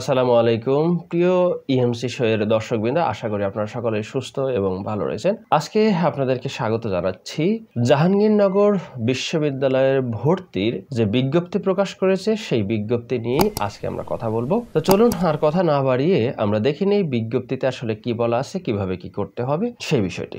আসসালামু আলাইকুম প্রিয় ইএমসি e শোয়ের দর্শকবৃন্দ আশা করি আপনারা সকলে সুস্থ এবং ভালো রয়েছেন আজকে আপনাদেরকে স্বাগত জানাচ্ছি জাহাঙ্গীরনগর বিশ্ববিদ্যালয়ের ভর্তির যে বিজ্ঞপ্তি প্রকাশ করেছে সেই বিজ্ঞপ্তি নিয়ে আজকে আমরা কথা বলবো তো চলুন আর কথা না বাড়িয়ে আমরা দেখি নেই বিজ্ঞপ্তিতে আসলে কি বলা আছে কিভাবে কি করতে হবে সেই বিষয়টি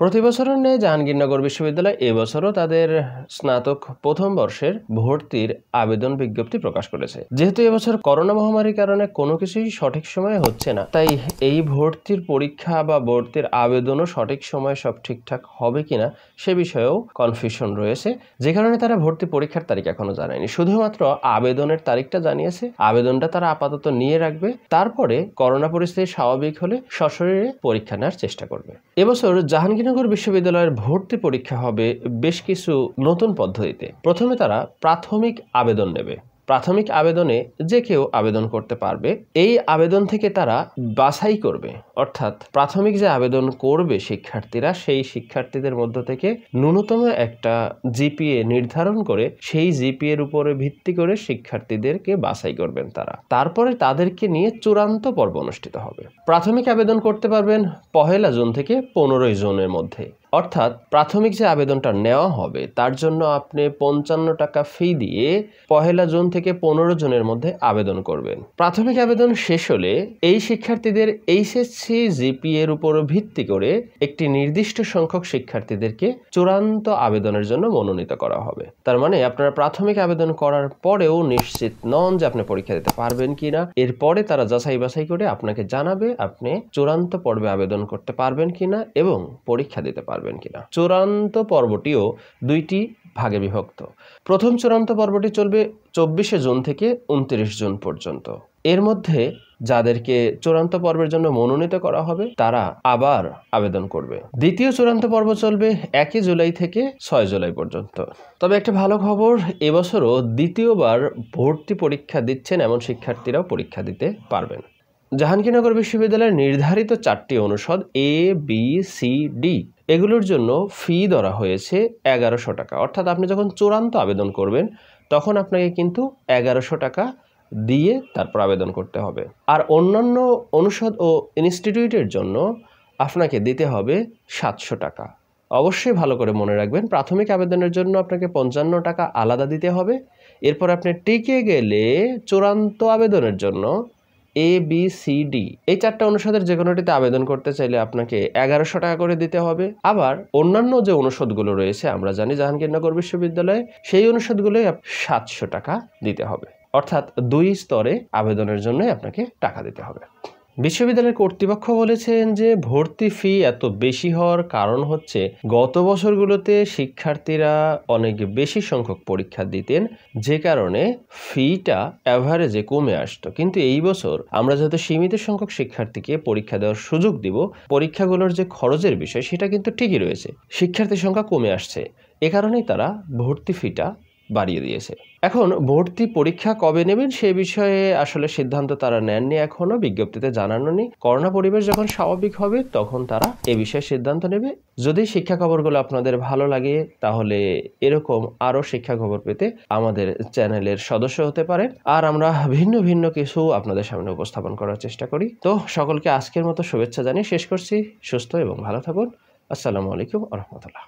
প্রতি বছরের ন্যায় জাহাঙ্গীরনগর বিশ্ববিদ্যালয় এবছরও তাদের স্নাতক প্রথম বর্ষের ভর্তির আবেদন বিজ্ঞপ্তি প্রকাশ করেছে যেহেতু এবছর করোনা মহামারীর কারণে কোনো কিছুই সঠিক সময়ে হচ্ছে না তাই এই ভর্তির পরীক্ষা বা ভর্তির আবেদনও সঠিক সময়ে সব ঠিকঠাক হবে কিনা সে বিষয়েও কনফিউশন রয়েছে যে কারণে তারা ভর্তি পরীক্ষার তারিখ এখনো জানায়নি শুধুমাত্র আবেদনের তারিখটা জানিয়েছে আবেদনটা তারা আপাতত নিয়ে রাখবে তারপরে করোনা পরিস্থিতি স্বাভাবিক হলে সশরীরে পরীক্ষা নেওয়ার চেষ্টা করবে এবছর জাহাঙ্গীর গান্ধীনগর বিশ্ববিদ্যালয়ের ভর্তি পরীক্ষা হবে বেশ কিছু নতুন পদ্ধতিতে প্রথমে তারা প্রাথমিক আবেদন নেবে প্রাথমিক আবেদনে যে কেউ আবেদন করতে পারবে এই আবেদন থেকে তারা বাছাই করবে অর্থাৎ প্রাথমিক যে আবেদন করবে শিক্ষার্থীরা সেই শিক্ষার্থীদের মধ্য থেকে ন্যূনতম একটা জিপিএ নির্ধারণ করে সেই জিপিএর উপরে ভিত্তি করে শিক্ষার্থীদেরকে বাছাই করবেন তারা তারপরে তাদেরকে নিয়ে চূড়ান্ত পর্ব অনুষ্ঠিত হবে প্রাথমিক আবেদন করতে পারবেন পহেলা জুন থেকে পনেরোই জুনের মধ্যে অর্থাৎ প্রাথমিক যে আবেদনটা নেওয়া হবে তার জন্য আপনি পঞ্চান্ন টাকা ফি দিয়ে পহেলা জুন থেকে পনেরো জুনের মধ্যে আবেদন করবেন প্রাথমিক আবেদন শেষ হলে এই শিক্ষার্থীদের এইচএসসি জিপি এর উপর ভিত্তি করে একটি নির্দিষ্ট সংখ্যক শিক্ষার্থীদেরকে চূড়ান্ত আবেদনের জন্য মনোনীত করা হবে তার মানে আপনারা প্রাথমিক আবেদন করার পরেও নিশ্চিত নন যে আপনি পরীক্ষা দিতে পারবেন কিনা এরপরে তারা যাচাই বাছাই করে আপনাকে জানাবে আপনি চূড়ান্ত পর্বে আবেদন করতে পারবেন কিনা এবং পরীক্ষা দিতে পারবেন পারবেন কিনা চূড়ান্ত পর্বটিও দুইটি ভাগে বিভক্ত প্রথম চূড়ান্ত পর্বটি চলবে চব্বিশে জুন থেকে উনত্রিশ জুন পর্যন্ত এর মধ্যে যাদেরকে চূড়ান্ত পর্বের জন্য মনোনীত করা হবে তারা আবার আবেদন করবে দ্বিতীয় চূড়ান্ত পর্ব চলবে একই জুলাই থেকে ছয় জুলাই পর্যন্ত তবে একটা ভালো খবর এবছরও দ্বিতীয়বার ভর্তি পরীক্ষা দিচ্ছেন এমন শিক্ষার্থীরাও পরীক্ষা দিতে পারবেন জাহাঙ্গীরনগর বিশ্ববিদ্যালয়ের নির্ধারিত চারটি অনুষদ এ বি সি ডি এগুলোর জন্য ফি ধরা হয়েছে এগারোশো টাকা অর্থাৎ আপনি যখন চূড়ান্ত আবেদন করবেন তখন আপনাকে কিন্তু এগারোশো টাকা দিয়ে তারপর আবেদন করতে হবে আর অন্যান্য অনুষদ ও ইনস্টিটিউটের জন্য আপনাকে দিতে হবে সাতশো টাকা অবশ্যই ভালো করে মনে রাখবেন প্রাথমিক আবেদনের জন্য আপনাকে পঞ্চান্ন টাকা আলাদা দিতে হবে এরপর আপনি টিকে গেলে চূড়ান্ত আবেদনের জন্য এ বি সি ডি এই চারটা অনুষদের যে কোনোটিতে আবেদন করতে চাইলে আপনাকে এগারোশো টাকা করে দিতে হবে আবার অন্যান্য যে অনুষদগুলো রয়েছে আমরা জানি জাহাঙ্গীরনগর বিশ্ববিদ্যালয়ে সেই অনুষদগুলোই সাতশো টাকা দিতে হবে অর্থাৎ দুই স্তরে আবেদনের জন্যই আপনাকে টাকা দিতে হবে বিশ্ববিদ্যালয়ের কর্তৃপক্ষ বলেছেন যে ভর্তি ফি এত বেশি হওয়ার কারণ হচ্ছে গত বছরগুলোতে শিক্ষার্থীরা অনেক বেশি সংখ্যক পরীক্ষা দিতেন যে কারণে ফিটা অ্যাভারেজে কমে আসতো কিন্তু এই বছর আমরা যেহেতু সীমিত সংখ্যক শিক্ষার্থীকে পরীক্ষা দেওয়ার সুযোগ দিব পরীক্ষাগুলোর যে খরচের বিষয় সেটা কিন্তু ঠিকই রয়েছে শিক্ষার্থীর সংখ্যা কমে আসছে এ কারণেই তারা ভর্তি ফিটা বাড়িয়ে দিয়েছে এখন ভর্তি পরীক্ষা কবে নেবেন সে বিষয়ে আসলে সিদ্ধান্ত তারা নেননি এখনো বিজ্ঞপ্তিতে জানানো নেই করোনা পরিবেশ যখন স্বাভাবিক হবে তখন তারা এ বিষয়ে সিদ্ধান্ত নেবে যদি শিক্ষা খবরগুলো আপনাদের ভালো লাগে তাহলে এরকম আরও শিক্ষা খবর পেতে আমাদের চ্যানেলের সদস্য হতে পারেন আর আমরা ভিন্ন ভিন্ন কিছু আপনাদের সামনে উপস্থাপন করার চেষ্টা করি তো সকলকে আজকের মতো শুভেচ্ছা জানিয়ে শেষ করছি সুস্থ এবং ভালো থাকুন আসসালামু আলাইকুম আহমতুল্লাহ